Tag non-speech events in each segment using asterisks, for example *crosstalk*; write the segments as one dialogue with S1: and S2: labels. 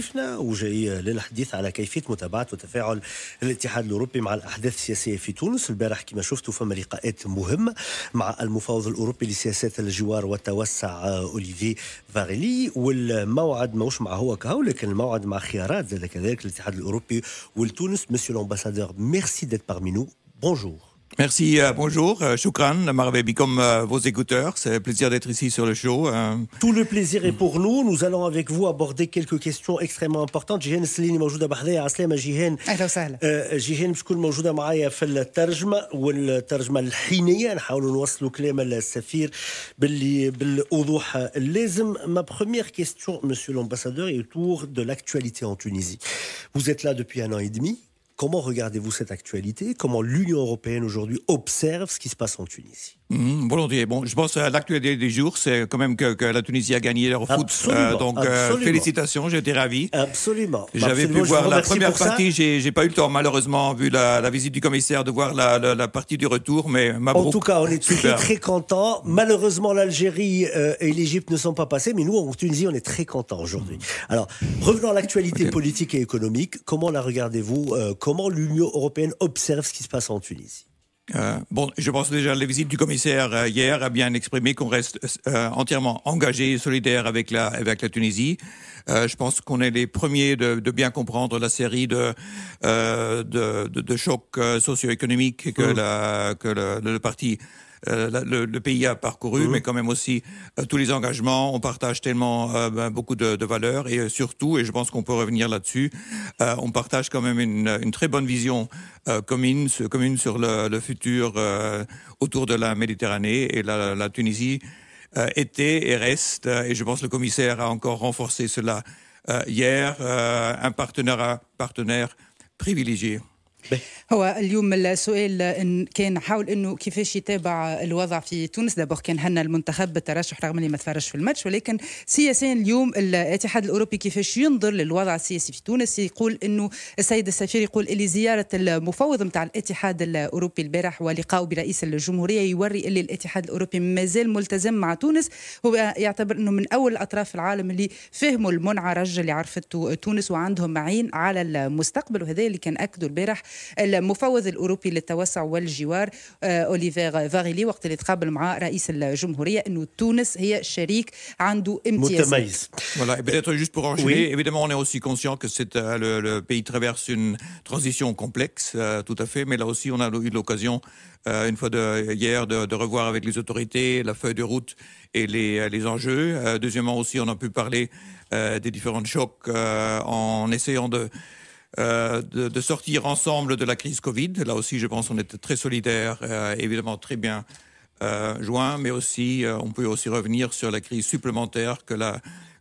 S1: ضيفنا وجاي للحديث على كيفيه متابعه وتفاعل الاتحاد الاوروبي مع الاحداث السياسيه في تونس البارح كما شفتوا فما لقاءات مهمه مع المفوض الاوروبي لسياسات الجوار والتوسع اوليفي فاريلي والموعد ماهوش مع هو كهو لكن الموعد مع خيارات كذلك الاتحاد الاوروبي والتونس مسيو لامباسادور ميرسي ديت باغمي
S2: نو بونجور Merci, euh, bonjour, euh, Choukran, Marvebi, comme euh, vos écouteurs, c'est un plaisir d'être ici sur le show. Euh.
S1: Tout le plaisir est pour nous, nous allons avec vous aborder quelques questions extrêmement importantes. جيهان السليني موجودة بحذايا عسلامة la traduction, وسهلا la traduction chinoise, معايا في الترجمة والترجمة الحينية نحاولوا نوصلوا كلام السفير باللي بالوضوح اللازم. Ma première question, monsieur l'ambassadeur, est autour de l'actualité en Tunisie. Vous êtes là depuis un an et demi, Comment regardez-vous cette actualité Comment l'Union européenne aujourd'hui observe ce qui se passe en Tunisie
S2: Mmh, volontiers. Bon, je pense à l'actualité des jours, c'est quand même que, que, la Tunisie a gagné leur foot. Euh, donc, euh, félicitations, j'étais ravi. Absolument. J'avais pu voir la première partie, j'ai pas eu le temps, malheureusement, vu la, la visite du commissaire, de voir la, la, la partie du retour, mais En tout cas, on est très, très
S1: contents. Malheureusement, l'Algérie euh, et l'Égypte ne sont pas passés, mais nous, en Tunisie, on est très contents aujourd'hui. Mmh. Alors, revenons à l'actualité politique et économique. Comment la regardez-vous euh, Comment l'Union européenne observe ce qui se
S2: passe en Tunisie euh, bon, je pense déjà à la visite du commissaire euh, hier a bien exprimé qu'on reste euh, entièrement engagé et solidaire avec la, avec la Tunisie. je pense qu'on est les premiers de, de, bien comprendre la série de, de, de, de chocs socio-économiques que, mm. la, que le, le parti euh, le, pays a parcouru, mhm. mais quand même aussi euh, tous les engagements. On partage tellement euh, ben, beaucoup de, valeurs et surtout, et je pense qu'on peut revenir là-dessus, on partage quand même une, très bonne vision commune, sur le, futur autour de la Méditerranée et la, Tunisie était et reste, et je pense que le commissaire a encore renforcé cela hier, un partenaire, partenaire privilégié.
S3: هو اليوم السؤال إن كان حول انه كيفاش يتابع الوضع في تونس دابور كان هنا المنتخب بالترشح رغم اللي ما تفرجش في الماتش ولكن سياسيا اليوم الاتحاد الاوروبي كيفاش ينظر للوضع السياسي في تونس يقول انه السيد السفير يقول اللي زياره المفوض نتاع الاتحاد الاوروبي البارح ولقائه برئيس الجمهوريه يوري اللي الاتحاد الاوروبي مازال ملتزم مع تونس هو يعتبر انه من اول اطراف العالم اللي فهموا المنعرج اللي عرفته تونس وعندهم معين على المستقبل وهذا اللي كان اكدوا البارح Le المفوض الاوروبي للتوسع والجوار اوليفير فاريلي وقت اللي تقابل مع رئيس الجمهوريه انه تونس هي شريك عنده امتيازات.
S2: Voilà, et peut-être juste pour enchaîner, oui. évidemment on est aussi conscient que euh, le, pays traverse une transition complexe, euh, tout à fait, mais là aussi on a eu l'occasion euh, une fois de, hier de, de, revoir avec les autorités la feuille de route et les, les enjeux. deuxièmement aussi, on a pu parler des différents chocs en essayant de euh, de, sortir ensemble de la crise Covid. Là aussi, je pense qu'on était très solidaires, euh, évidemment très bien euh, joints, mais aussi on peut aussi revenir sur la crise supplémentaire que la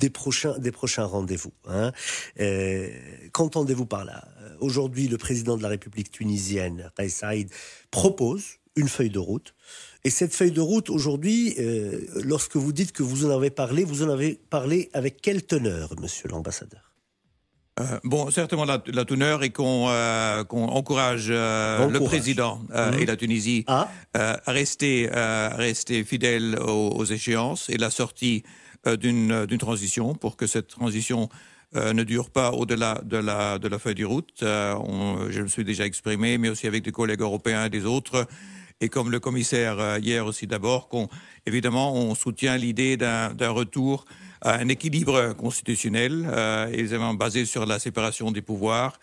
S1: des prochains, des prochains rendez-vous. Hein. Euh, qu'entendez-vous par là euh, Aujourd'hui, le président de la République tunisienne, Kais propose une feuille de route. Et cette feuille de route, aujourd'hui, euh, lorsque vous dites que vous en avez parlé, vous en avez parlé avec quelle teneur, monsieur l'ambassadeur
S2: bon, certainement la, teneur est qu'on encourage le président mmh. et la Tunisie ah. à rester, rester fidèles aux, aux, échéances et la sortie euh, euh, d'une transition pour que cette transition euh, ne dure pas au-delà de la, de la feuille de route. je me suis déjà exprimé, mais aussi avec des collègues européens et des autres. Et comme le commissaire hier aussi d'abord, qu'on, évidemment, on soutient l'idée d'un, retour à un équilibre constitutionnel, évidemment basé sur la séparation des pouvoirs,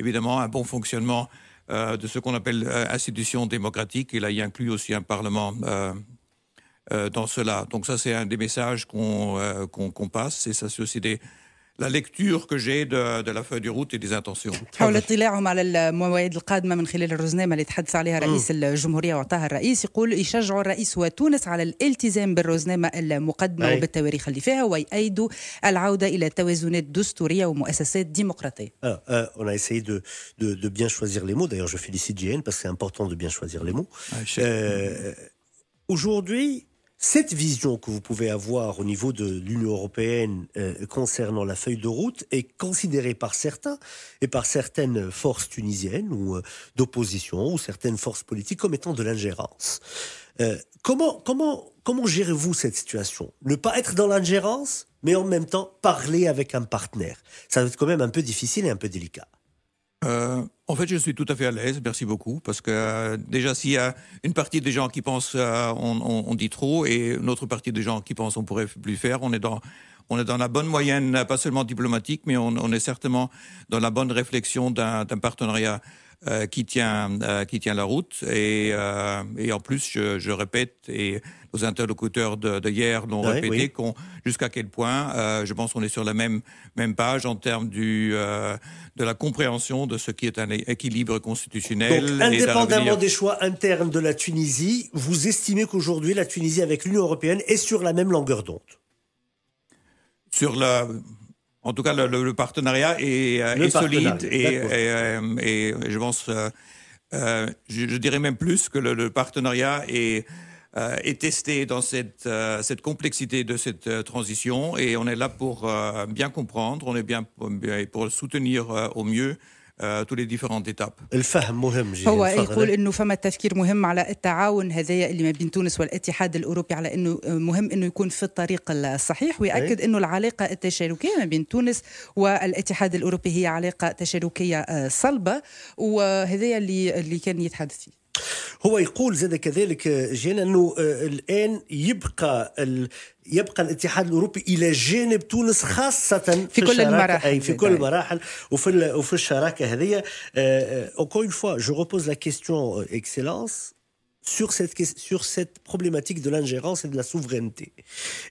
S2: évidemment un bon fonctionnement de ce qu'on appelle institution démocratique, et là il inclut aussi un Parlement euh, dans cela. Donc ça, c'est un des messages qu'on euh, qu'on qu passe, c'est ça, c'est s'associer la lecture que j'ai de, de la feuille de route et des intentions. *laughs*
S3: حول اطلاعهم على المواعيد القادمه من خلال الرزنامه اللي تحدث عليها رئيس الجمهوريه واعطاها الرئيس يقول يشجع الرئيس وتونس على الالتزام بالرزنامه المقدمه أي. وبالتواريخ اللي فيها ويأيدوا العوده الى توازنات دستوريه ومؤسسات ديمقراطيه.
S1: Ah, ah, on a essayé de, de, de bien choisir les mots. D'ailleurs, je félicite JN parce que c'est important de bien choisir les mots. euh,
S3: Aujourd'hui,
S1: cette vision que vous pouvez avoir au niveau de l'Union européenne euh, concernant la feuille de route est considérée par certains et par certaines forces tunisiennes ou euh, d'opposition ou certaines forces politiques comme étant de l'ingérence. Euh, comment comment comment gérez-vous cette situation Ne pas être dans l'ingérence, mais en même temps parler avec un partenaire. Ça va être quand même un peu difficile et un peu délicat.
S2: Euh, en fait, je suis tout à fait à l'aise, merci beaucoup, parce que euh, déjà, s'il y a une partie des gens qui pensent euh, on, dit trop et une autre partie des gens qui pensent on pourrait plus faire, on est dans, on est dans la bonne moyenne, pas seulement diplomatique, mais on, est certainement dans la bonne réflexion d'un partenariat qui, tient, qui tient la route. Et, et en plus, je, je répète, et nos interlocuteurs de, hier l'ont répété, jusqu'à quel point, euh, je pense qu'on est sur la même, même page en termes du, euh, de la compréhension de ce qui est un équilibre constitutionnel. indépendamment des
S1: choix internes de la Tunisie, vous estimez qu'aujourd'hui, la Tunisie avec l'Union européenne est sur la même longueur d'onde
S2: Sur la. En tout cas, le, partenariat est, euh, solide et, et, je pense, je, je, dirais même plus que le, partenariat est euh, est testé dans cette, euh, cette complexité de cette euh, transition et on est là pour euh, bien comprendre, on est bien euh, pour, pour soutenir euh, au mieux tous les différentes الفهم مهم جدا هو يقول
S3: انه فما تفكير مهم على التعاون هذايا اللي ما بين تونس والاتحاد الاوروبي على انه آه، مهم انه يكون في الطريق الصحيح ويأكد انه العلاقه التشاركيه ما بين تونس والاتحاد الاوروبي هي علاقه تشاركيه آه، صلبه وهذايا اللي اللي كان يتحدث فيه.
S1: Encore une fois, je repose la question, euh, Excellence, sur cette, sur cette problématique de l'ingérence et de la souveraineté.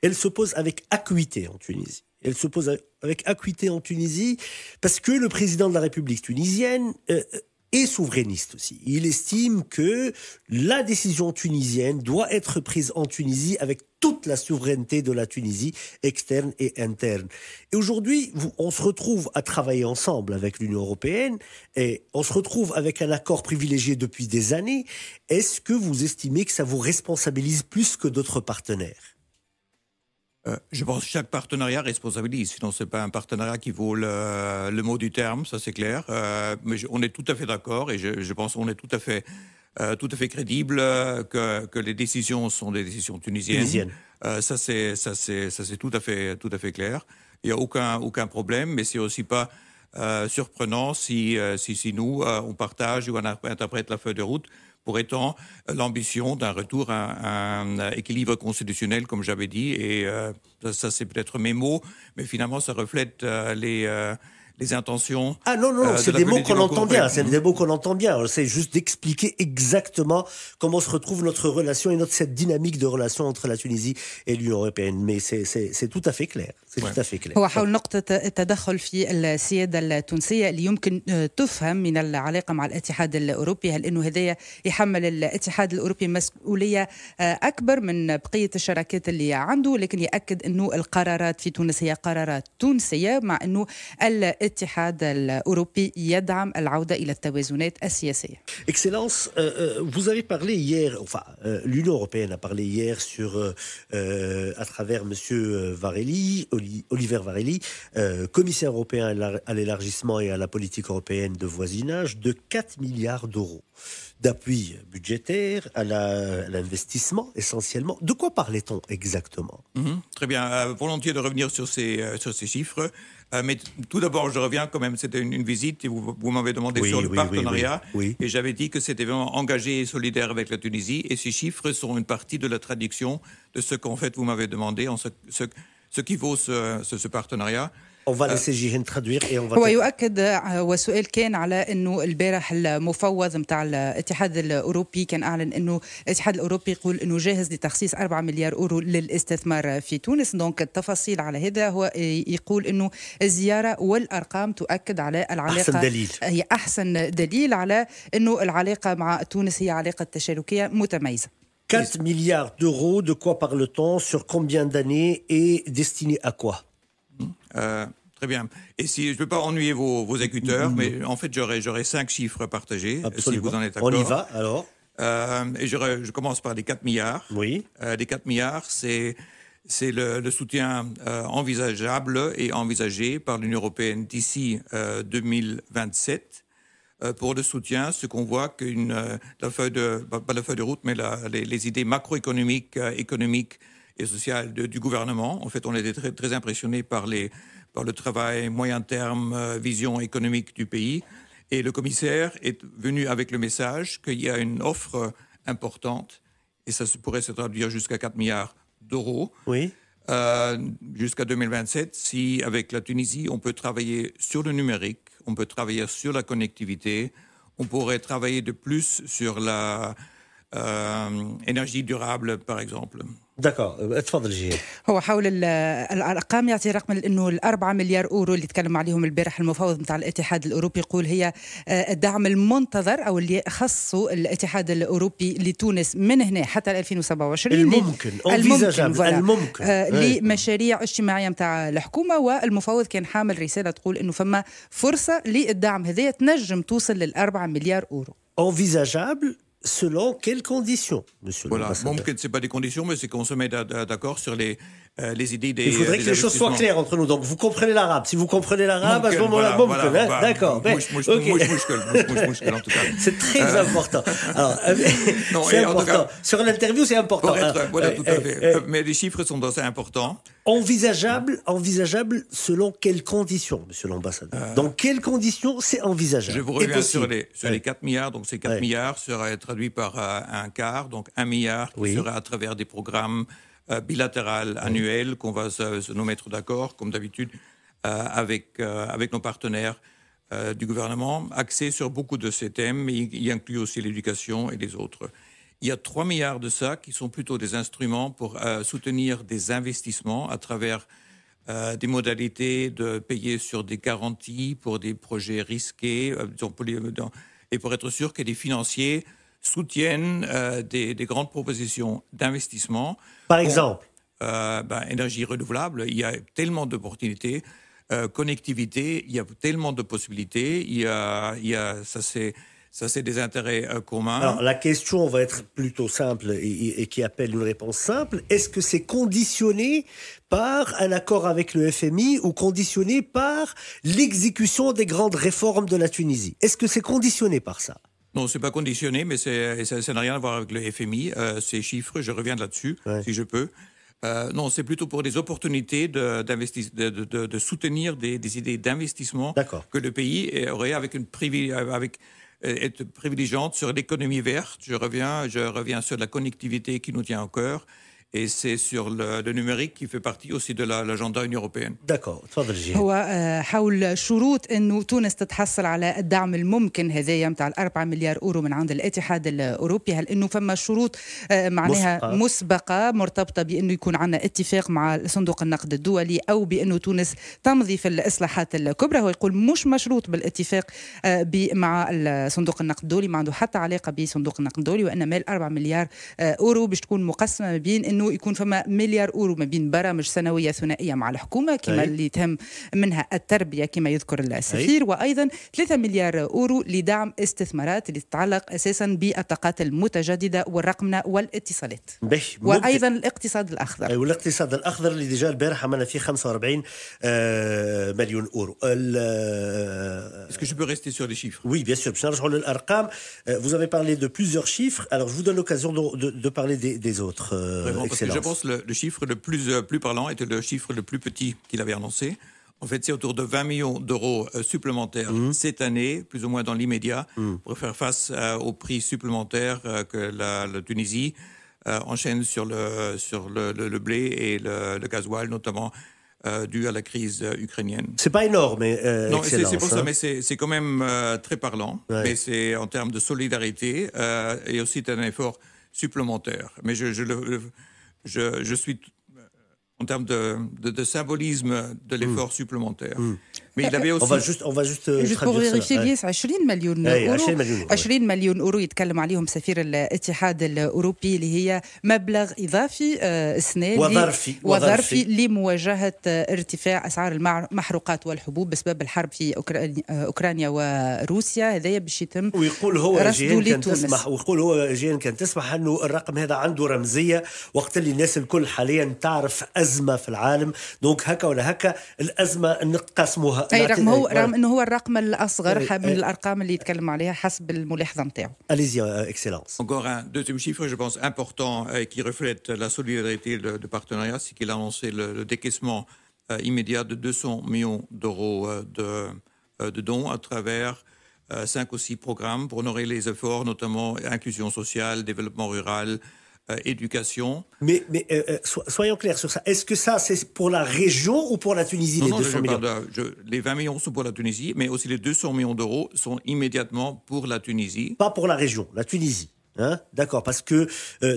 S1: Elle se pose avec acuité en Tunisie. Elle se pose avec acuité en Tunisie parce que le président de la République tunisienne euh, et souverainiste aussi. Il estime que la décision tunisienne doit être prise en Tunisie avec toute la souveraineté de la Tunisie, externe et interne. Et aujourd'hui, on se retrouve à travailler ensemble avec l'Union européenne et on se retrouve avec un accord privilégié depuis des années. Est-ce que vous estimez que ça vous responsabilise plus que d'autres
S2: partenaires euh, je pense que chaque partenariat responsabilise, sinon ce n'est pas un partenariat qui vaut le, mot du terme, ça c'est clair. Euh, mais on est tout à fait d'accord et je, pense qu'on est tout à fait, euh, tout à fait crédible que, les décisions sont des décisions tunisiennes. ça c'est tout à fait tout à fait clair. Il n'y a aucun aucun problème, mais c'est aussi pas surprenant si, si nous on partage ou on interprète la feuille de route pour étant euh, l'ambition d'un retour à, un équilibre constitutionnel, comme j'avais dit, et euh, ça, c'est peut-être mes mots, mais finalement ça reflète euh, les les intentions. Ah non, non, euh, c'est de des mots qu'on entend bien, c'est des
S1: mots qu'on entend bien. C'est juste d'expliquer exactement comment se retrouve notre relation et notre cette dynamique de relation entre la Tunisie et l'Union européenne. Mais c'est, c'est, c'est tout à fait clair. C'est ouais. tout à fait clair.
S3: وحول نقطة التدخل في السيادة التونسية اللي يمكن تفهم من العلاقة مع الاتحاد الأوروبي هل أنه هذايا يحمل الاتحاد الأوروبي مسؤولية أكبر من بقية الشراكات اللي عنده لكن يأكد أنه القرارات في تونس هي قرارات تونسية مع أنه
S1: Excellence, euh, euh, vous avez parlé hier, enfin euh, l'Union européenne a parlé hier sur, à travers M. Varelli, Oliver Varelli, commissaire européen à l'élargissement et à la politique européenne de voisinage, de 4 milliards d'euros d'appui budgétaire à l'investissement essentiellement. De quoi parlait-on exactement mm-hmm.
S2: Très bien, volontiers de revenir sur ces chiffres. Euh, mais tout d'abord, je reviens quand même, c'était une, visite, et vous, m'avez demandé sur le partenariat, et j'avais dit que c'était vraiment engagé et solidaire avec la Tunisie, et ces chiffres sont une partie de la traduction de ce qu'en fait vous m'avez demandé, ce, qui vaut ce partenariat. On va laisser جيهان traduire et on va هو
S3: يؤكد آه، وسؤال كان على انه البارح المفوض نتاع الاتحاد الاوروبي كان اعلن انه الاتحاد الاوروبي يقول انه جاهز لتخصيص 4 مليار اورو للاستثمار في تونس دونك التفاصيل على هذا هو يقول انه الزياره والارقام تؤكد على العلاقه احسن دليل هي احسن دليل على انه العلاقه مع تونس هي علاقه تشاركيه متميزه
S1: 4 مليار دورو de quoi parle سور on Sur اي ديستيني et
S2: Euh, très bien. Et si je ne veux pas ennuyer vos, vos écouteurs, mm-hmm. mais en fait, j'aurais cinq chiffres à partager, si vous en êtes d'accord. On y va, alors euh, et Je commence par les 4 milliards. Oui. Euh, les 4 milliards, c'est c'est le, soutien envisageable et envisagé par l'Union européenne d'ici 2027 pour le soutien, ce qu'on voit que la feuille de, pas la feuille de route, mais les, idées macroéconomiques, économiques et sociale du gouvernement. En fait, on était très, très impressionnés par, les, par le travail moyen terme, euh, vision économique du pays. Et le commissaire est venu avec le message qu'il y a une offre importante, et ça pourrait se traduire jusqu'à 4 milliards d'euros. Oui. Euh, jusqu'à 2027, si avec la Tunisie, on peut travailler sur le numérique, on peut travailler sur la connectivité, on pourrait travailler de plus sur la, آه، انرجي دورابل باغ اكزومبل دكا تفضل جي
S3: هو حول الارقام يعطي رقم انه الأربعة مليار اورو اللي تكلم عليهم البارح المفوض نتاع الاتحاد الاوروبي يقول هي آه، الدعم المنتظر او اللي خصه الاتحاد الاوروبي لتونس من هنا حتى 2027 الممكن الممكن الممكن آه إيه. لمشاريع اجتماعيه نتاع الحكومه والمفوض كان حامل رساله تقول انه فما فرصه للدعم هذا تنجم توصل لل 4 مليار اورو
S1: انفيزاجابل selon quelles conditions,
S2: monsieur Voilà, bon, ce n'est pas des conditions, mais c'est qu'on se met d'accord sur euh, les, idées des. Il faudrait que les choses soient claires
S1: entre nous. Donc, vous comprenez l'arabe. Si vous comprenez l'arabe, à ce moment-là, bon, voilà, hein, d'accord. tout cas. *laughs* – c'est très euh. important. Alors, euh, *laughs* c'est important. Cas,
S2: sur l'interview, c'est important. Être, voilà, tout à fait. mais les chiffres sont assez importants.
S1: Envisageable, envisageable selon quelles conditions, monsieur l'ambassadeur Dans euh, quelles conditions c'est envisageable Je vous reviens sur, les, 4
S2: milliards. Donc ces 4 milliards seraient traduits par euh, un quart, donc un milliard sera à travers des programmes euh, bilatéraux annuels qu'on va se, nous mettre d'accord, comme d'habitude, avec, nos partenaires du gouvernement, axés sur beaucoup de ces thèmes, mais y, il inclut aussi l'éducation et les autres. Il y a 3 milliards de ça qui sont plutôt des instruments pour euh, soutenir des investissements à travers euh, des modalités de payer sur des garanties pour des projets risqués euh, et pour être sûr que les financiers soutiennent des, grandes propositions d'investissement. Par exemple ben, Énergie renouvelable, il y a tellement d'opportunités. connectivité, il y a tellement de possibilités. Il il y a ça c'est ça, c'est des intérêts euh, communs. Alors,
S1: la question va être plutôt simple et, qui appelle une réponse simple. Est-ce que c'est conditionné par un accord avec le FMI ou conditionné par l'exécution des grandes réformes de la Tunisie Est-ce que c'est conditionné par ça
S2: non, c'est pas conditionné, mais ça n'a rien à voir avec le FMI. Euh, ces chiffres, je reviens là-dessus, si je peux. Euh, non, c'est plutôt pour des opportunités de, de, soutenir des, idées d'investissement que le pays aurait avec, une privilège avec être euh, privilégiante sur l'économie verte. Je reviens, je reviens sur la connectivité qui nous tient au cœur et c'est sur le, le, numérique qui fait partie aussi de l'agenda la, européenne. D'accord,
S3: هو آه، حول شروط انه تونس تتحصل على الدعم الممكن هذايا نتاع 4 مليار اورو من عند الاتحاد الاوروبي هل انه فما شروط آه، معناها مسبقة, مسبقة مرتبطة بانه يكون عندنا اتفاق مع صندوق النقد الدولي او بانه تونس تمضي في الاصلاحات الكبرى هو يقول مش مشروط بالاتفاق آه، مع صندوق النقد الدولي ما عنده حتى علاقة بصندوق النقد الدولي وانما ال 4 مليار اورو باش تكون مقسمة بين انه يكون فما مليار اورو ما بين برامج سنويه ثنائيه مع الحكومه كما طيب. اللي تهم منها التربيه كما يذكر السفير طيب. وايضا 3 مليار اورو لدعم استثمارات اللي تتعلق اساسا بالطاقات المتجدده والرقمنه والاتصالات وايضا الاقتصاد الاخضر
S1: أي والاقتصاد الاخضر اللي ديجا البارح عملنا فيه 45 آه، مليون اورو آه، Est-ce que je peux rester sur les chiffres Oui, bien sûr. آه، vous avez parlé de plusieurs chiffres. Alors, je vous donne l'occasion de, de, de, parler des, des autres. Euh, je pense
S2: que le, chiffre le plus, euh, plus parlant était le chiffre le plus petit qu'il avait annoncé. En fait, c'est autour de 20 millions d'euros euh, supplémentaires mmh. cette année, plus ou moins dans l'immédiat, mmh. pour faire face euh, aux prix supplémentaires que la, Tunisie enchaîne sur le, sur le, blé et le, gasoil, notamment dû à la crise ukrainienne.
S1: C'est pas énorme, mais non, c'est pour ça, hein. mais
S2: c'est quand même très parlant. Et Mais c'est en termes de solidarité et aussi d'un effort supplémentaire. Mais je, je le je, je suis, euh, en termes de, de, de symbolisme de l'effort mmh. supplémentaire, mmh. Mais il avait aussi... on va juste on va juste, euh, juste pour فيريفي الياس
S3: 20 مليون اورو 20 مليون, 20 مليون اورو يتكلم عليهم سفير الاتحاد الاوروبي اللي هي مبلغ اضافي سنوي آه، وظرفي وظرفي لمواجهه آه، ارتفاع اسعار المحروقات والحبوب بسبب الحرب في آه، اوكرانيا وروسيا هذايا باش يتم ويقول هو جيان كان تسمح
S1: ويقول هو جيان كان تسمح انه الرقم هذا عنده رمزيه وقت اللي الناس الكل حاليا تعرف ازمه في العالم دونك هكا ولا هكا الازمه نقسموها
S3: Allez-y,
S1: euh, Excellence.
S2: Encore un deuxième chiffre, je pense, important euh, qui reflète la solidarité de partenariat, c'est qu'il a annoncé le, décaissement euh, immédiat de 200 millions d'euros de, de dons à travers cinq ou six programmes pour honorer les efforts, notamment inclusion sociale, développement rural, euh, éducation.
S1: Mais, mais euh, euh, soyons clairs sur ça. Est-ce que ça, c'est pour la région ou pour la Tunisie, les
S2: Les 20 millions sont pour la Tunisie, mais aussi les 200 millions d'euros sont immédiatement pour la Tunisie. Pas pour la
S1: région, la Tunisie. Hein D'accord, parce que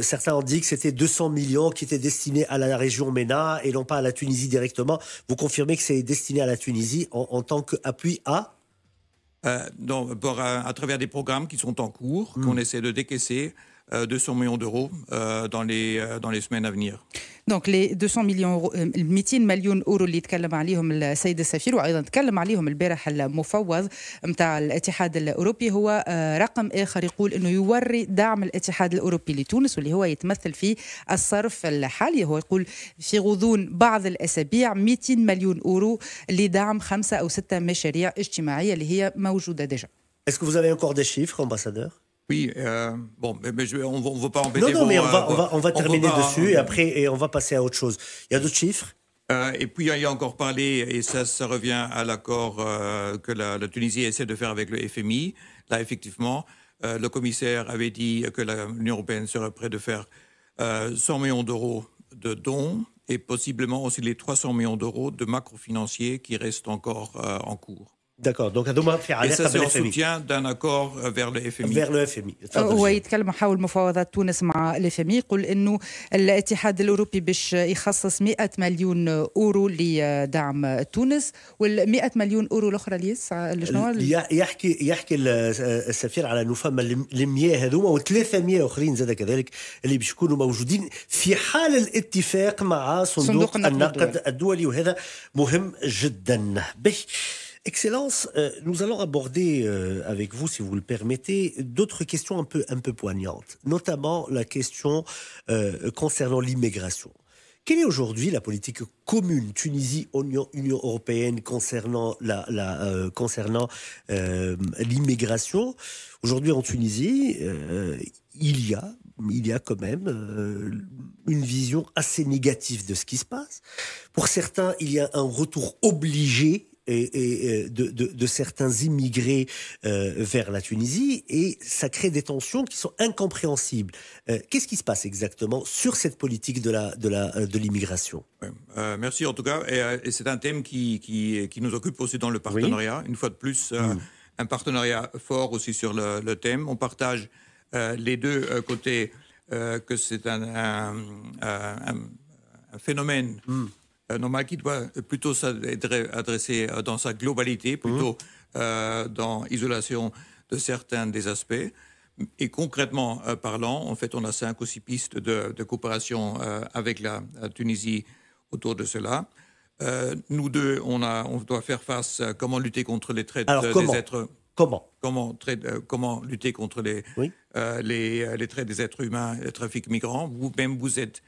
S1: certains ont dit que c'était 200 millions qui étaient destinés à la région MENA et non pas à la Tunisie directement. Vous confirmez que c'est destiné à la Tunisie en,
S2: tant qu'appui à euh, à travers des programmes qui sont en cours, hmm. qu'on essaie de décaisser 200 euh, millions d'euros euh, dans les euh, dans les semaines à venir.
S3: دونك لي 200 مليون 200 مليون اورو اللي تكلم عليهم السيد السفير وايضا تكلم عليهم البارح المفوض نتاع الاتحاد الاوروبي هو آه، رقم اخر يقول انه يوري دعم الاتحاد الاوروبي لتونس واللي هو يتمثل في الصرف الحالي هو يقول في غضون بعض الاسابيع 200 مليون اورو لدعم خمسه او سته مشاريع اجتماعيه اللي هي موجوده ديجا Est-ce que vous avez encore des chiffres, ambassadeur
S2: Oui, euh, bon, mais, on ne va pas embêter. Non, mais on, va, euh, terminer dessus et après, et on va
S1: passer à autre chose. Il y a d'autres chiffres
S2: euh, et puis, il y a encore parlé, et ça, ça revient à l'accord que la, la, Tunisie essaie de faire avec le FMI. Là, effectivement, le commissaire avait dit que l'Union européenne serait prête de faire 100 millions d'euros de dons et possiblement aussi les 300 millions d'euros de macro-financiers qui restent encore en cours. D'accord. Donc, هذوما في علاقه بالFMI. soutien d'un accord vers le FMI. Vers le
S3: FMI. هو euh, يتكلم حول مفاوضات تونس مع الاف ام يقول انه الاتحاد الاوروبي باش يخصص 100 مليون اورو لدعم تونس وال 100 مليون اورو الاخرى ليس شنو
S1: يحكي يحكي السفير على انه فما ال 100 هذوما و300 اخرين زاد كذلك اللي باش يكونوا موجودين في حال الاتفاق مع صندوق, صندوق النقد الدولي وهذا مهم جدا. به Excellence, euh, nous allons aborder euh, avec vous, si vous le permettez, d'autres questions un peu, un peu poignantes, notamment la question euh, concernant l'immigration. Quelle est aujourd'hui la politique commune Tunisie-Union européenne concernant la, la concernant l'immigration Aujourd'hui en Tunisie, il y a il y a quand même une vision assez négative de ce qui se passe. Pour certains, il y a un retour obligé et, de, certains immigrés euh, vers la Tunisie et ça crée des tensions qui sont incompréhensibles. Euh, qu'est-ce qui se passe exactement sur cette politique de la de euh, de l'immigration
S2: Merci en tout cas et, c'est un thème qui, qui, nous occupe aussi dans le partenariat. Une fois de plus, hmm. un partenariat fort aussi sur le, thème. On partage les deux côtés que c'est un, phénomène. Hmm normal qui doit plutôt s'adresser euh, dans sa globalité, mhm. plutôt euh, dans l'isolation de certains des aspects. Et concrètement euh, parlant, en fait, on a cinq ou six pistes de, coopération avec la Tunisie autour de cela. nous deux, on, a, on doit faire face à comment lutter contre les traites des êtres Comment comment, comment, lutter contre les, les, traits des êtres humains, le trafic migrant Vous-même, vous êtes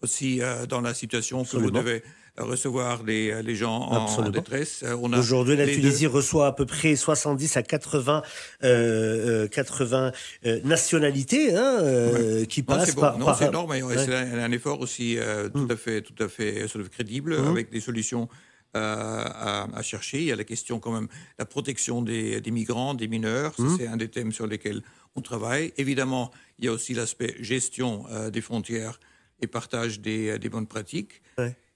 S2: aussi dans la situation que vous devez recevoir euh, les, gens en, détresse. Euh, Aujourd'hui, la Tunisie
S1: reçoit à peu près 70 à 80, 80 euh, nationalités hein, qui passent par. c'est énorme. C'est
S2: un, effort aussi tout mmh. à fait, tout à fait crédible mmh. avec des solutions. À, à, chercher. Il y a la question quand même la protection des, migrants, des mineurs. Mmh. C'est un des thèmes sur lesquels on travaille. Évidemment, il y a aussi l'aspect gestion des frontières et partage des, bonnes pratiques.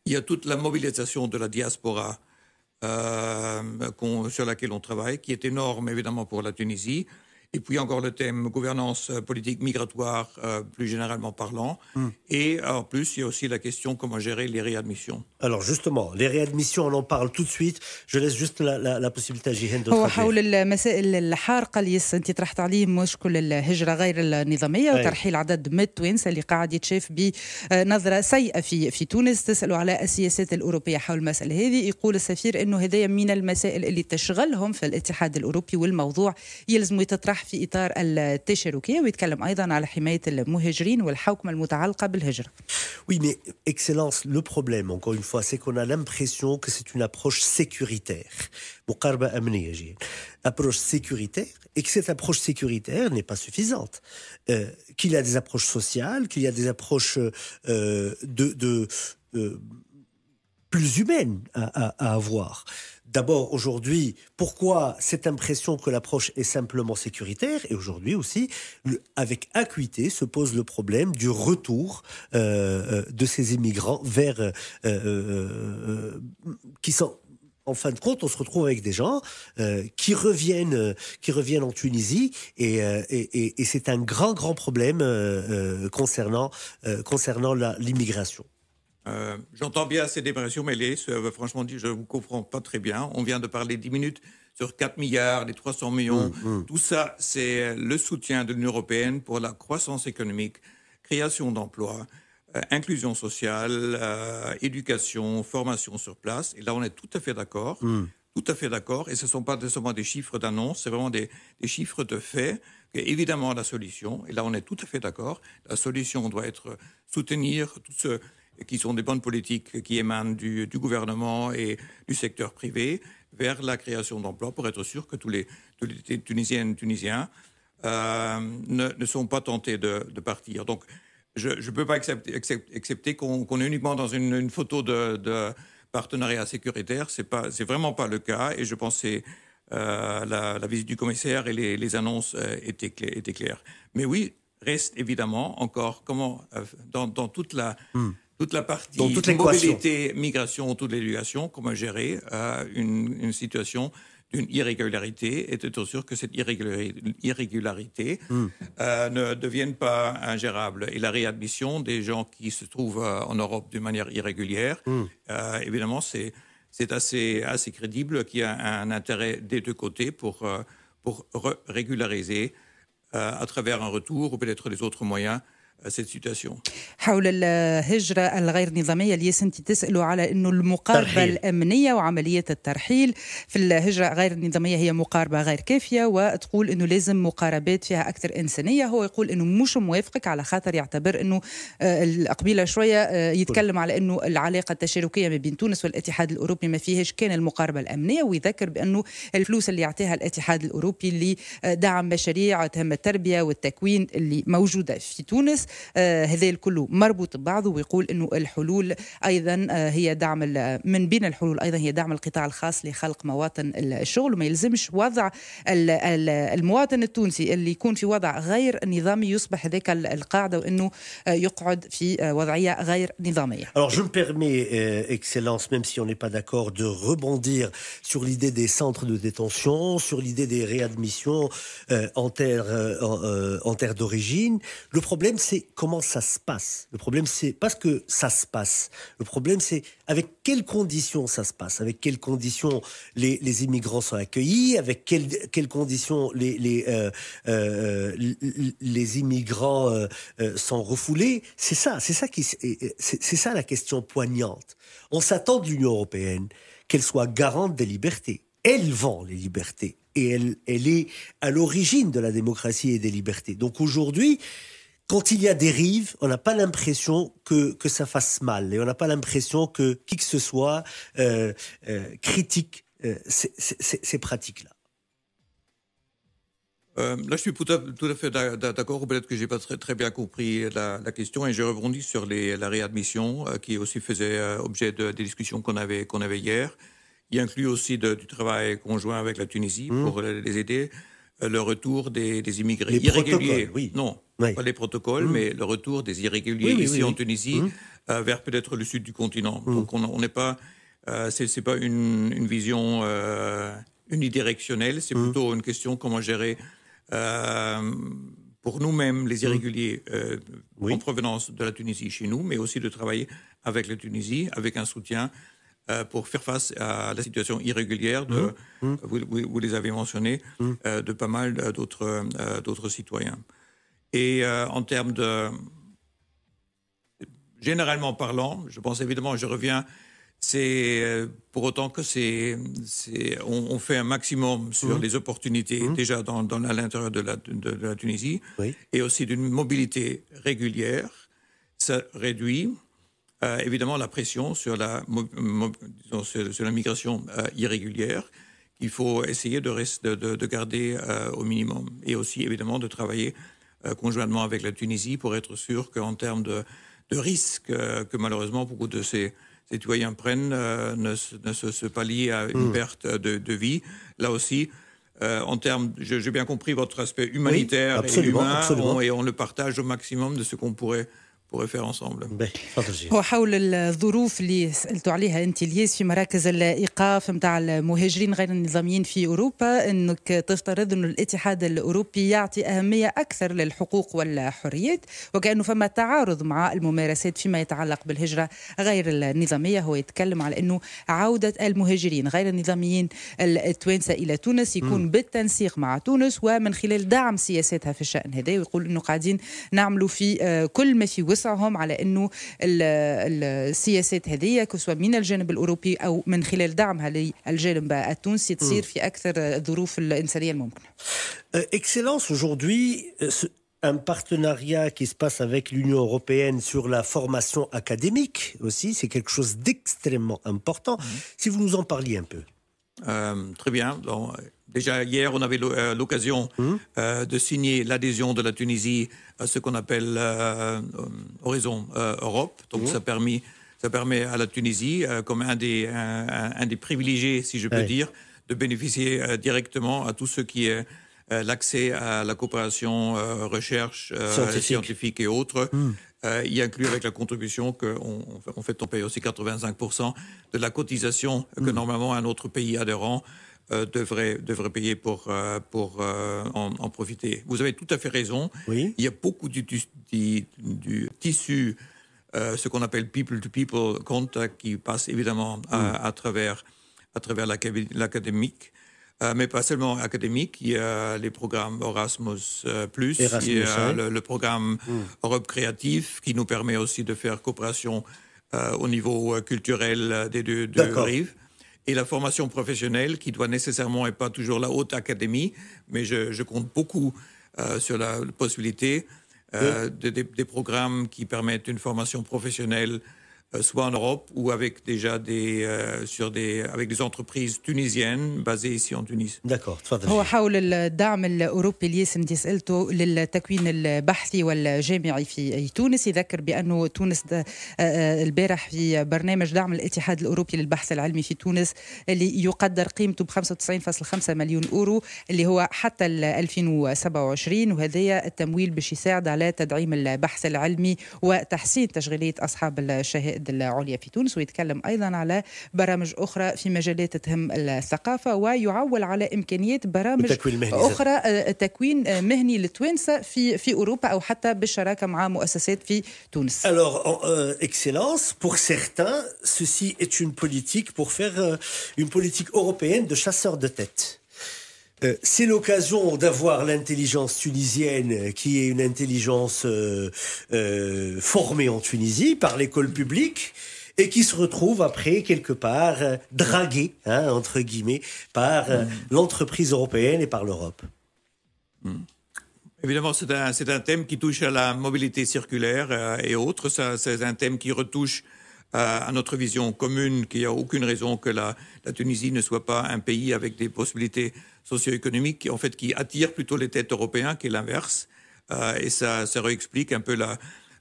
S2: Il y a toute la mobilisation de la diaspora euh, sur laquelle on travaille, qui est énorme évidemment pour la Tunisie et puis encore le thème gouvernance euh, politique migratoire, euh, plus généralement parlant. Mm. Et euh, en plus, il y a aussi la question comment gérer les réadmissions.
S1: Alors justement, les réadmissions, on en parle tout de suite. Je laisse juste la, la, la possibilité à Jihen de هو حول
S3: المسائل الحارقة اللي أنت طرحت عليه مشكل الهجرة غير النظامية وترحيل عدد من اللي قاعد يتشاف بنظرة سيئة في في تونس تسالوا على السياسات الاوروبيه حول المساله هذه يقول السفير انه هذايا من المسائل اللي تشغلهم في الاتحاد الاوروبي والموضوع يلزم يتطرح oui, mais
S1: Excellence, le problème, encore une fois, c'est qu'on a l'impression que c'est une approche sécuritaire. Approche sécuritaire, et que cette approche sécuritaire n'est pas suffisante. Euh, qu'il y a des approches sociales, qu'il y a des approches euh, de, euh, plus humaines à avoir. D'abord, aujourd'hui, pourquoi cette impression que l'approche est simplement sécuritaire Et aujourd'hui aussi, avec acuité se pose le problème du retour euh, euh, de ces immigrants vers... Euh, qui sont en fin de compte, on se retrouve avec des gens qui reviennent, qui reviennent en Tunisie, et, et c'est un grand, grand problème concernant concernant l'immigration.
S2: Euh, j'entends bien ces dépressions, mais euh, franchement dit, je ne vous comprends pas très bien. On vient de parler 10 minutes sur 4 milliards, les 300 millions. Mmh, mmh. Tout ça, c'est euh, le soutien de l'Union européenne pour la croissance économique, création d'emplois, inclusion sociale, éducation, formation sur place. Et là, on est tout à fait d'accord. Mmh. Tout à fait d'accord. Et ce ne sont pas seulement des chiffres d'annonce, c'est vraiment des, des, chiffres de fait. Et évidemment, la solution, et là, on est tout à fait d'accord, la solution doit être soutenir tout ce qui sont des bonnes politiques qui émanent du, gouvernement et du secteur privé, vers la création d'emplois pour être sûr que tous les, tous les Tunisiens euh, ne, sont pas tentés de, partir. Donc, je ne peux pas accepter, qu'on est uniquement dans une, photo de, partenariat sécuritaire. C'est pas, c'est vraiment pas le cas. Et je pensais euh, la, visite du commissaire et les, annonces euh, étaient, étaient, claires. Mais oui, reste évidemment encore comment euh, dans, toute la, hmm toute la partie toute mobilité, migration, toute l'éducation, comment gérer euh, une, situation d'une irrégularité et être sûr que cette irrégularité hmm. euh, ne devienne pas ingérable. Et la réadmission des gens qui se trouvent euh, en Europe d'une manière irrégulière, hmm. évidemment, c'est, c'est assez, assez crédible qu'il y a un intérêt des deux côtés pour, pour régulariser à travers un retour ou peut-être les autres moyens à cette situation
S3: حول الهجرة الغير نظامية اللي انت تسألوا على انه المقاربة ترحيل. الأمنية وعملية الترحيل في الهجرة غير النظامية هي مقاربة غير كافية وتقول انه لازم مقاربات فيها أكثر إنسانية هو يقول انه مش موافقك على خاطر يعتبر انه آه، قبيلة شوية آه، يتكلم على انه العلاقة التشاركية ما بين تونس والاتحاد الأوروبي ما فيهاش كان المقاربة الأمنية ويذكر بانه الفلوس اللي يعطيها الاتحاد الأوروبي لدعم مشاريع تهم التربية والتكوين اللي موجودة في تونس آه، هذا الكل مربوط ببعضه ويقول انه الحلول ايضا آه، هي دعم من بين الحلول ايضا هي دعم القطاع الخاص لخلق مواطن الشغل وما يلزمش وضع المواطن التونسي اللي يكون في وضع غير نظامي يصبح ذاك القاعده وانه آه، يقعد في وضعيه غير نظاميه.
S1: Alors je me permets, euh, Excellence, même si on n'est pas d'accord, de rebondir sur l'idée des centres de détention, sur l'idée des réadmissions euh, en terre, euh, en, en terre d'origine. Le problème, c'est comment ça se passe. Le problème, c'est pas ce que ça se passe. Le problème, c'est avec quelles conditions ça se passe, avec quelles conditions les, immigrants sont accueillis, avec quelles, conditions les, les, euh, euh, euh, immigrants sont refoulés. C'est ça, c'est ça, qui, c'est ça la question poignante. On s'attend de l'Union européenne qu'elle soit garante des libertés. Elle vend les libertés et elle, elle est à l'origine de la démocratie et des libertés. Donc aujourd'hui, quand il y a des rives, on n'a pas l'impression que, ça fasse mal et on n'a pas l'impression que qui que ce soit euh, euh, critique euh, ces, pratiques-là.
S2: là, je suis tout à, fait d'accord. Peut-être que j'ai pas très, bien compris la, question et j'ai rebondi sur la réadmission qui aussi faisait objet de, des discussions qu'on avait, qu'on avait hier. Il inclut aussi du travail conjoint avec la Tunisie mmh. pour les aider. Euh, le retour des, des immigrés irréguliers. Oui. Non, pas les protocoles, mmh. mais le retour des irréguliers ici en Tunisie mmh. euh, vers peut-être le sud du continent. Mmh. Donc on n'est pas, euh, c'est pas une, vision unidirectionnelle. C'est plutôt une question comment gérer. pour nous-mêmes, les irréguliers en provenance de la Tunisie chez nous, mais aussi de travailler avec la Tunisie, avec un soutien euh, pour faire face à la situation irrégulière, de, mmh. Mmh. Vous, les avez mentionnés, mmh. euh, de pas mal euh, d'autres, d'autres citoyens. Et en termes de... Généralement parlant, je pense évidemment, je reviens, c'est pour autant que c'est, on, fait un maximum sur les opportunités déjà dans, à l'intérieur de la, de, la Tunisie et aussi d'une mobilité régulière. Ça réduit euh, évidemment la pression sur la, sur la migration euh, irrégulière qu'il faut essayer de, de, de garder euh, au minimum. Et aussi, évidemment, de travailler conjointement avec la Tunisie pour être sûr qu'en termes de, de risques que malheureusement beaucoup de ces citoyens prennent ne, ne se, se pallient à une hmm. perte de, de, vie. Là aussi, en termes, j'ai bien compris votre aspect humanitaire et humain, et on le partage au maximum de ce qu'on pourrait
S3: وحول الظروف اللي سالتوا عليها انت الياس في مراكز الايقاف نتاع المهاجرين غير النظاميين في اوروبا انك تفترض انه الاتحاد الاوروبي يعطي اهميه اكثر للحقوق والحريات وكانه فما تعارض مع الممارسات فيما يتعلق بالهجره غير النظاميه هو يتكلم على انه عوده المهاجرين غير النظاميين التوانسه الى تونس يكون م. بالتنسيق مع تونس ومن خلال دعم سياساتها في الشان هذا ويقول انه قاعدين نعملوا في آه، كل ما في وسط وسعهم على انه السياسات هذه كسوة من الجانب الاوروبي او من خلال دعمها للجانب التونسي تصير في اكثر الظروف الانسانيه الممكنه.
S1: Excellence aujourd'hui un partenariat qui se passe avec l'Union européenne sur la formation académique aussi, c'est quelque chose d'extrêmement important. Mmh. Si vous nous en parliez un peu.
S2: Euh, très bien. Donc, déjà hier, on avait euh, l'occasion mmh. euh, de signer l'adhésion de la Tunisie à ce qu'on appelle Horizon Europe. Donc mmh. ça, ça permet à la Tunisie, comme un des, un, des privilégiés, si je peux dire, de bénéficier directement à tout ce qui est l'accès à la coopération recherche scientifique. et autres. Mmh euh, y inclut avec la contribution qu'on fait, on paye aussi 85% de la cotisation que hmm. normalement un autre pays adhérent euh, devrait, devrait payer pour, euh, pour euh, en, profiter. Vous avez tout à fait raison. Il y a beaucoup du, du, tissu, ce qu'on appelle people-to-people contact, qui passe évidemment à, hmm. à travers, à travers l'académique. Euh, mais pas seulement académique. Il y a les programmes Erasmus, euh, il y a le, programme hmm. Europe créative qui nous permet aussi de faire coopération euh, au niveau culturel des deux, rives et la formation professionnelle qui doit nécessairement et pas toujours la haute académie, mais je, compte beaucoup sur la possibilité des programmes qui permettent une formation professionnelle Euh, soit en Europe ou avec déjà des euh, sur des avec des entreprises tunisiennes basées ici en Tunis. d'accord تفضل. هو
S3: حول الدعم الاوروبي الياسم دي سالته للتكوين البحثي والجامعي في تونس يذكر بانه تونس آه، البارح في برنامج دعم الاتحاد الاوروبي للبحث العلمي في تونس اللي يقدر قيمته ب 95.5 مليون اورو اللي هو حتى 2027 وهذا التمويل باش يساعد على تدعيم البحث العلمي وتحسين تشغيليه اصحاب الشهاده المعاهد العليا في تونس ويتكلم أيضا على برامج أخرى في مجالات تهم الثقافة ويعول على امكانيات برامج أخرى آه، تكوين مهني للتوانسة في في أوروبا أو حتى بالشراكة مع مؤسسات في
S1: تونس. Alors, euh, excellence, pour certains, ceci est une politique pour faire euh, une politique européenne de chasseurs de têtes. Euh, c'est l'occasion d'avoir l'intelligence tunisienne, euh, qui est une intelligence euh, formée en Tunisie par l'école publique et qui se retrouve après quelque part draguée, hein, entre guillemets, par mm. l'entreprise européenne et par l'Europe.
S2: Mm. Évidemment, c'est un, thème qui touche à la mobilité circulaire et autres. C'est un thème qui retouche à notre vision commune, qu'il n'y a aucune raison que la, la Tunisie ne soit pas un pays avec des possibilités socio-économique qui, en fait, qui attire plutôt les têtes européennes qui l'inverse. Euh, et ça, ça réexplique un peu la,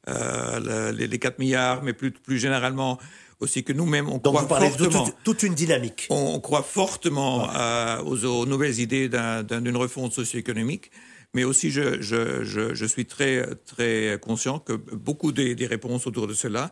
S2: euh, les, les, 4 milliards, mais plus, plus généralement aussi que nous-mêmes, on, croit fortement.
S1: toute, une dynamique. On,
S2: croit fortement euh, aux, nouvelles idées d'une refonte socio-économique. Mais aussi, je, je, je, je, suis très, très conscient que beaucoup des, des réponses autour de cela,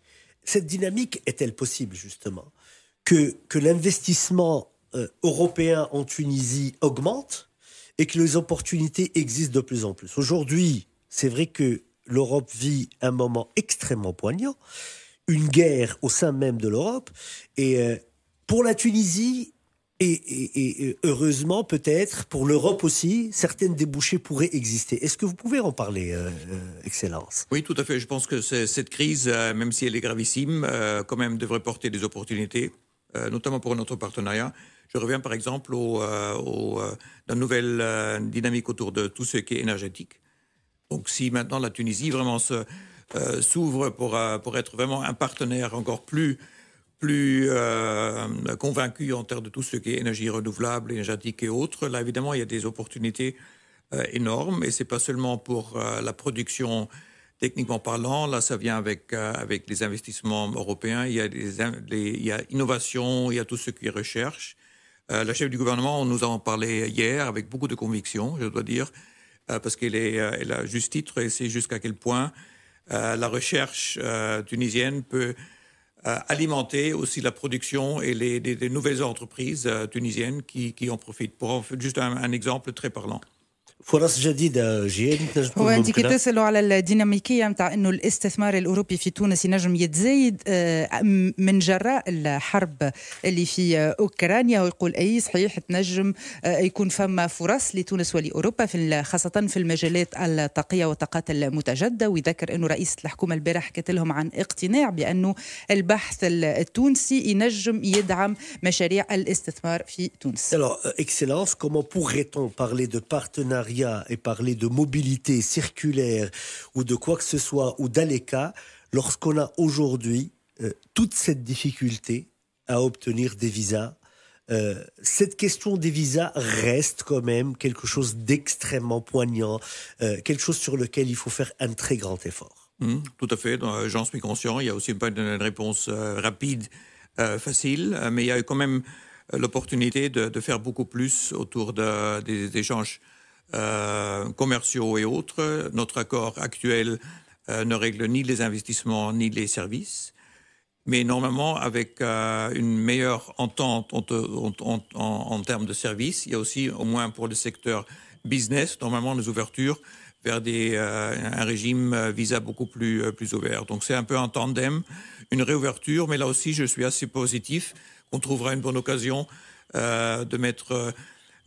S3: cette dynamique
S1: est-elle possible, justement Que, que l'investissement euh, européen en Tunisie augmente et que les opportunités existent de plus en plus. Aujourd'hui, c'est vrai que l'Europe vit un moment extrêmement poignant, une guerre au sein même de l'Europe. Et euh, pour la Tunisie, et, heureusement, peut-être, pour l'Europe aussi, certaines débouchés pourraient exister. Est-ce que vous pouvez en parler, euh, euh, Excellence
S2: Oui, tout à fait. Je pense que cette crise, euh, même si elle est gravissime, quand même devrait porter des opportunités, notamment pour notre partenariat. Je reviens par exemple à la nouvelle dynamique autour de tout ce qui est énergétique. Donc si maintenant la Tunisie vraiment s'ouvre pour, pour être vraiment un partenaire encore plus plus euh, convaincu en termes de tout ce qui est énergie renouvelable, énergétique et autres. Là, évidemment, il y a des opportunités euh, énormes, et c'est pas seulement pour euh, la production techniquement parlant. Là, ça vient avec avec les investissements européens. Il y a des, il y a innovation, il y a tout ce qui est recherche. la chef du gouvernement, on nous en parlé hier avec beaucoup de conviction, je dois dire, parce qu'elle est, a juste titre et c'est jusqu'à quel point la recherche tunisienne peut euh, alimenter aussi la production et les, nouvelles entreprises euh, tunisiennes qui, en profitent. Pour en, juste un exemple très parlant. فرص جديده جياد إيه، هو انت كي تسالوا
S3: على الديناميكيه نتاع انه الاستثمار الاوروبي في تونس ينجم يتزايد آه، من جراء الحرب اللي في اوكرانيا ويقول اي صحيح تنجم آه، يكون فما فرص لتونس ولاوروبا في خاصه في المجالات الطاقيه والطاقات المتجدده ويذكر انه رئيسه الحكومه البارح حكت لهم عن اقتناع بانه البحث التونسي ينجم يدعم مشاريع الاستثمار في تونس. Alors, euh,
S1: Excellence, comment pourrait-on parler de partenariat et parler de mobilité circulaire ou de quoi que ce soit ou d'ALECA lorsqu'on a aujourd'hui euh, toute cette difficulté à obtenir des visas euh, cette question des visas reste quand même quelque chose d'extrêmement poignant, euh, quelque chose sur lequel il faut faire un très grand effort.
S2: Mmh, tout à fait, j'en suis conscient. Il n'y a aussi pas une réponse rapide, facile, mais il y a quand même l'opportunité de, faire beaucoup plus autour des échanges euh, commerciaux et autres. Notre accord actuel euh, ne règle ni les investissements ni les services. Mais normalement, avec euh, une meilleure entente en, en, termes de services, il y a aussi, au moins pour le secteur business, normalement des ouvertures vers des, un régime visa beaucoup plus, plus ouvert. Donc c'est un peu un tandem, une réouverture, mais là aussi je suis assez positif qu'on trouvera une bonne occasion de mettre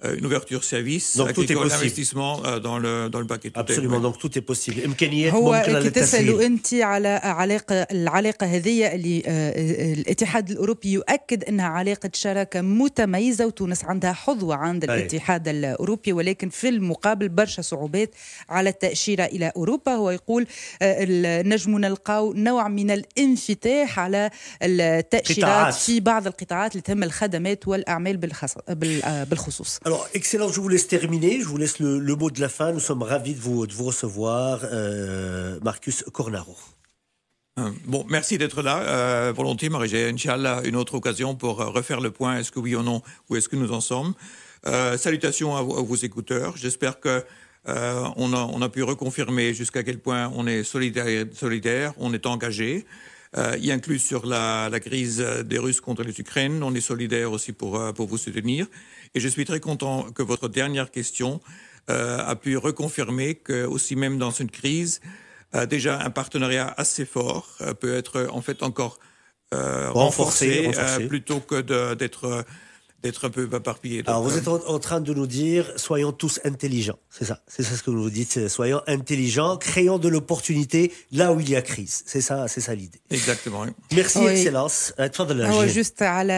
S2: Euh, une ouverture service donc tout est possible investissement euh, dans le dans le paquet absolument donc tout est possible امكانيات تسالوا
S3: انت على علاقه العلاقه هذه اللي آه، الاتحاد الاوروبي يؤكد انها علاقه شراكه متميزه وتونس عندها حظوه عند الاتحاد الاوروبي ولكن في المقابل برشا صعوبات على التاشيره الى اوروبا هو يقول آه، نجم نلقاو نوع من الانفتاح على التاشيرات في بعض القطاعات اللي تهم الخدمات والاعمال آه، بالخصوص
S1: excellent, je vous laisse terminer. Je vous laisse le, mot de la fin. Nous sommes ravis de vous, de vous recevoir, euh, Marcus Cornaro.
S2: Euh, bon, merci d'être là. Euh, volontiers, marie j'ai Inch'Allah, une autre occasion pour refaire le point. Est-ce que oui ou non, où est-ce que nous en sommes Salutations à, vos écouteurs. J'espère que on a, on, a, pu reconfirmer jusqu'à quel point on est solidaire, solidaire on est engagé y euh, inclus sur la, la, crise des Russes contre les Ukraines. On est solidaire aussi pour, euh, pour vous soutenir. Et je suis très content que votre dernière question euh, a pu reconfirmer que, aussi même dans une crise, euh, déjà un partenariat assez fort peut être en fait encore renforcé. plutôt que d'être d'être un peu éparpillé. Alors vous euh, êtes
S1: en, train de nous dire, soyons tous intelligents, c'est ça, c'est ça ce que vous dites, soyons intelligents, créons de l'opportunité là où il y a crise, c'est ça, c'est ça l'idée. Exactement. Merci Excellence. oui. Excellence. هو même
S3: dans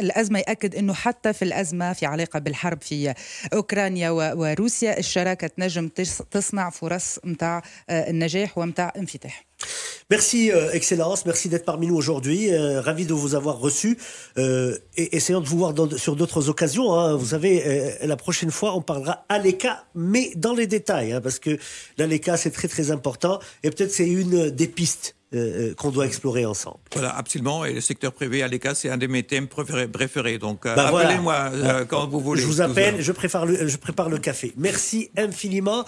S3: الأزمة يأكد أنه حتى في الأزمة في علاقة بالحرب في أوكرانيا وروسيا الشراكة نجم تصنع فرص متاع النجاح ومتاع انفتاح
S1: Merci euh, Excellence, merci d'être parmi nous aujourd'hui. Euh, ravi de vous avoir reçu. Euh, et essayons de vous voir sur d'autres occasions. Hein. Vous savez, la prochaine fois, on parlera à l'ECA, mais dans les détails, hein, parce que l'ECA, c'est très très important. Et peut-être c'est une des pistes qu'on doit explorer ensemble.
S2: Voilà, absolument. Et le secteur privé, à l'ECA, c'est un de mes thèmes préférés. Donc, bah, appelez-moi bah, quand vous voulez. Je vous appelle,
S1: je prépare le café. Merci infiniment.